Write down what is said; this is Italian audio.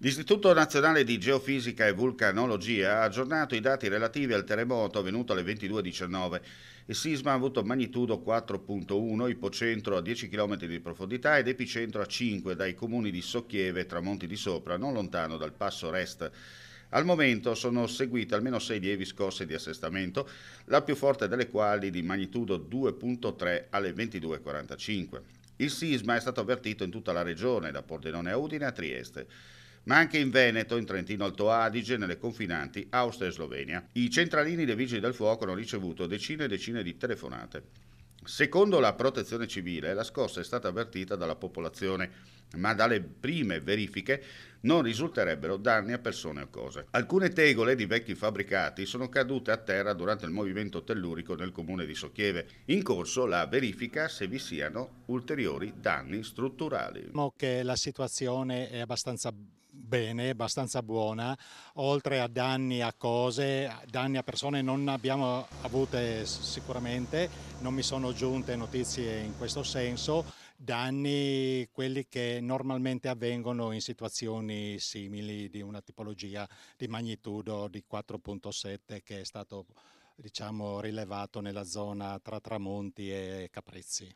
L'Istituto Nazionale di Geofisica e Vulcanologia ha aggiornato i dati relativi al terremoto avvenuto alle 22.19. Il sisma ha avuto magnitudo 4.1, ipocentro a 10 km di profondità ed epicentro a 5 dai comuni di Socchieve e Tramonti di Sopra, non lontano dal Passo Rest. Al momento sono seguite almeno 6 lievi scosse di assestamento, la più forte delle quali di magnitudo 2.3 alle 22.45. Il sisma è stato avvertito in tutta la regione, da Pordenone a Udine a Trieste ma anche in Veneto, in Trentino Alto Adige, nelle confinanti Austria e Slovenia. I centralini dei vigili del fuoco hanno ricevuto decine e decine di telefonate. Secondo la protezione civile, la scossa è stata avvertita dalla popolazione ma dalle prime verifiche non risulterebbero danni a persone o cose. Alcune tegole di vecchi fabbricati sono cadute a terra durante il movimento tellurico nel comune di Socchieve. In corso la verifica se vi siano ulteriori danni strutturali. Diciamo che la situazione è abbastanza bene, abbastanza buona, oltre a danni a cose, danni a persone non abbiamo avute sicuramente, non mi sono giunte notizie in questo senso danni quelli che normalmente avvengono in situazioni simili di una tipologia di magnitudo di 4.7 che è stato diciamo, rilevato nella zona tra Tramonti e Caprizzi.